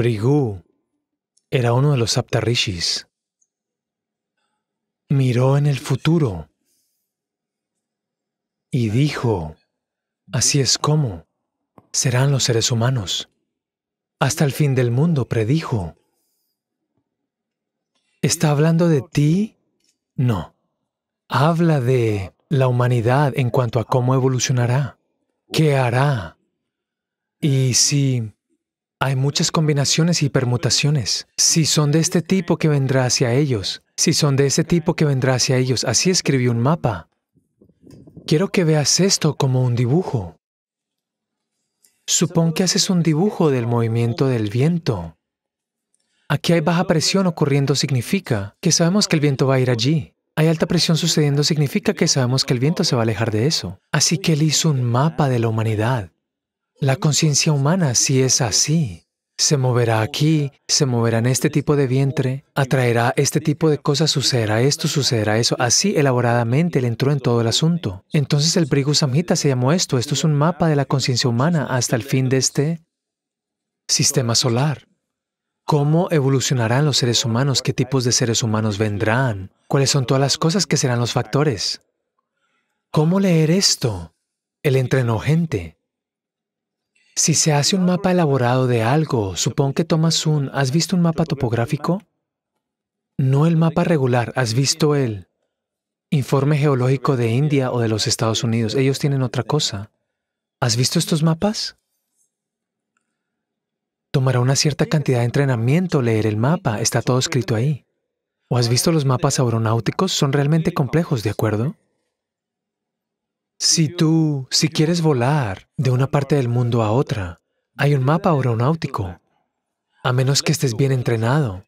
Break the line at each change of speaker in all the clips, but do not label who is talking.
Brigú era uno de los Saptarishis. Miró en el futuro y dijo, así es como serán los seres humanos. Hasta el fin del mundo predijo. ¿Está hablando de ti? No. Habla de la humanidad en cuanto a cómo evolucionará, qué hará. Y si hay muchas combinaciones y permutaciones. Si son de este tipo que vendrá hacia ellos, si son de ese tipo que vendrá hacia ellos, así escribí un mapa. Quiero que veas esto como un dibujo. Supón que haces un dibujo del movimiento del viento. Aquí hay baja presión ocurriendo significa que sabemos que el viento va a ir allí. Hay alta presión sucediendo significa que sabemos que el viento se va a alejar de eso. Así que él hizo un mapa de la humanidad. La conciencia humana, si es así, se moverá aquí, se moverá en este tipo de vientre, atraerá este tipo de cosas, sucederá esto, sucederá eso. Así elaboradamente él entró en todo el asunto. Entonces el Brigu Samhita se llamó esto. Esto es un mapa de la conciencia humana hasta el fin de este sistema solar. ¿Cómo evolucionarán los seres humanos? ¿Qué tipos de seres humanos vendrán? ¿Cuáles son todas las cosas que serán los factores? ¿Cómo leer esto? Él entrenó gente. Si se hace un mapa elaborado de algo, supón que tomas un, ¿has visto un mapa topográfico? No el mapa regular, has visto el informe geológico de India o de los Estados Unidos, ellos tienen otra cosa. ¿Has visto estos mapas? Tomará una cierta cantidad de entrenamiento leer el mapa, está todo escrito ahí. ¿O has visto los mapas aeronáuticos? Son realmente complejos, ¿de acuerdo? Si tú, si quieres volar de una parte del mundo a otra, hay un mapa aeronáutico, a menos que estés bien entrenado.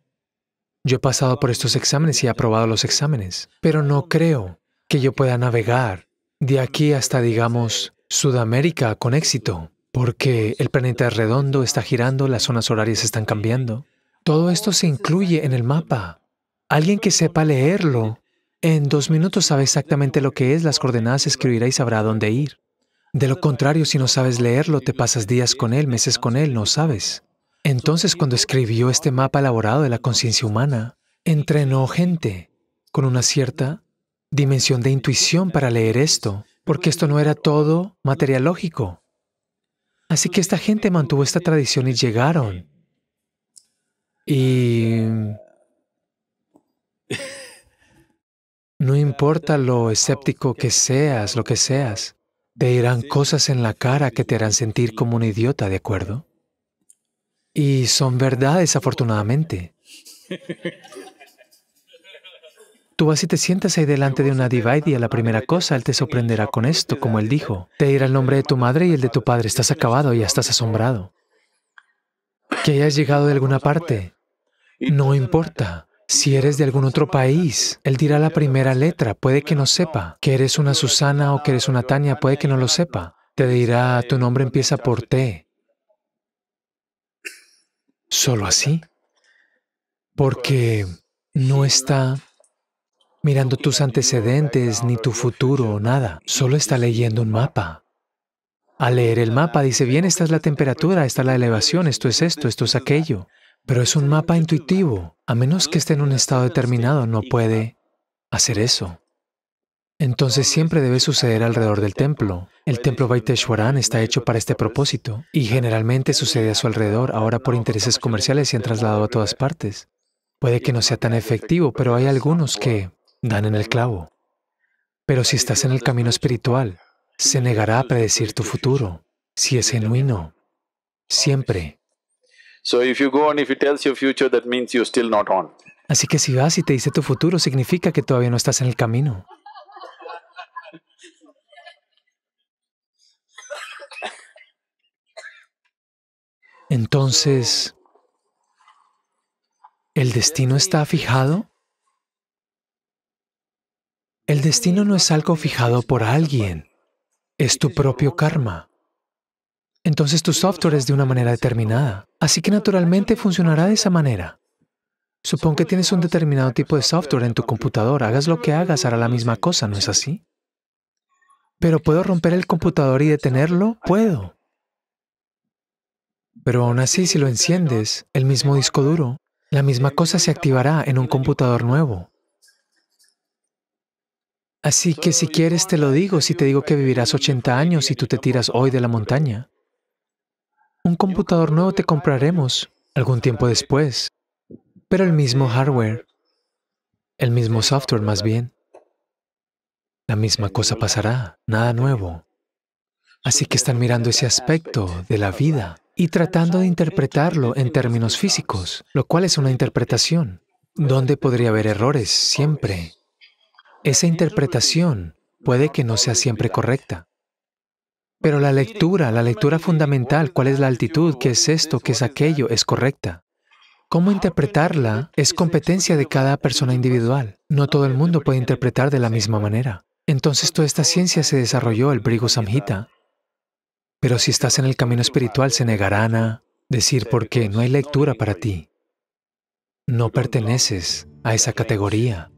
Yo he pasado por estos exámenes y he aprobado los exámenes, pero no creo que yo pueda navegar de aquí hasta, digamos, Sudamérica con éxito, porque el planeta es redondo, está girando, las zonas horarias están cambiando. Todo esto se incluye en el mapa. Alguien que sepa leerlo en dos minutos sabe exactamente lo que es, las coordenadas escribirá y sabrá dónde ir. De lo contrario, si no sabes leerlo, te pasas días con él, meses con él, no sabes. Entonces, cuando escribió este mapa elaborado de la conciencia humana, entrenó gente con una cierta dimensión de intuición para leer esto, porque esto no era todo material lógico. Así que esta gente mantuvo esta tradición y llegaron. Y... No importa lo escéptico que seas, lo que seas, te irán cosas en la cara que te harán sentir como un idiota, ¿de acuerdo? Y son verdades, afortunadamente. Tú así te sientas ahí delante de una a la primera cosa, él te sorprenderá con esto, como él dijo. Te irá el nombre de tu madre y el de tu padre. Estás acabado, ya estás asombrado. Que hayas llegado de alguna parte, no importa. Si eres de algún otro país, él dirá la primera letra, puede que no sepa. Que eres una Susana o que eres una Tania, puede que no lo sepa. Te dirá, tu nombre empieza por T. Solo así. Porque no está mirando tus antecedentes ni tu futuro o nada. Solo está leyendo un mapa. Al leer el mapa dice, bien, esta es la temperatura, esta es la elevación, esto es esto, esto es aquello. Pero es un mapa intuitivo. A menos que esté en un estado determinado, no puede hacer eso. Entonces siempre debe suceder alrededor del templo. El templo Vaiteshwaran está hecho para este propósito y generalmente sucede a su alrededor. Ahora por intereses comerciales se han trasladado a todas partes. Puede que no sea tan efectivo, pero hay algunos que dan en el clavo. Pero si estás en el camino espiritual, se negará a predecir tu futuro, si es genuino. Siempre Así que si vas y te dice tu futuro, significa que todavía no estás en el camino. Entonces, ¿el destino está fijado? El destino no es algo fijado por alguien, es tu propio karma. Entonces tu software es de una manera determinada, así que naturalmente funcionará de esa manera. Supón que tienes un determinado tipo de software en tu computador, hagas lo que hagas, hará la misma cosa, ¿no es así? Pero ¿puedo romper el computador y detenerlo? Puedo. Pero aún así, si lo enciendes, el mismo disco duro, la misma cosa se activará en un computador nuevo. Así que si quieres te lo digo, si te digo que vivirás 80 años y tú te tiras hoy de la montaña, un computador nuevo te compraremos algún tiempo después, pero el mismo hardware, el mismo software más bien. La misma cosa pasará, nada nuevo. Así que están mirando ese aspecto de la vida y tratando de interpretarlo en términos físicos, lo cual es una interpretación, donde podría haber errores siempre. Esa interpretación puede que no sea siempre correcta. Pero la lectura, la lectura fundamental, cuál es la altitud, qué es esto, qué es aquello, es correcta. Cómo interpretarla es competencia de cada persona individual. No todo el mundo puede interpretar de la misma manera. Entonces toda esta ciencia se desarrolló, el Brigo Samhita. Pero si estás en el camino espiritual, se negarán a decir por qué no hay lectura para ti. No perteneces a esa categoría.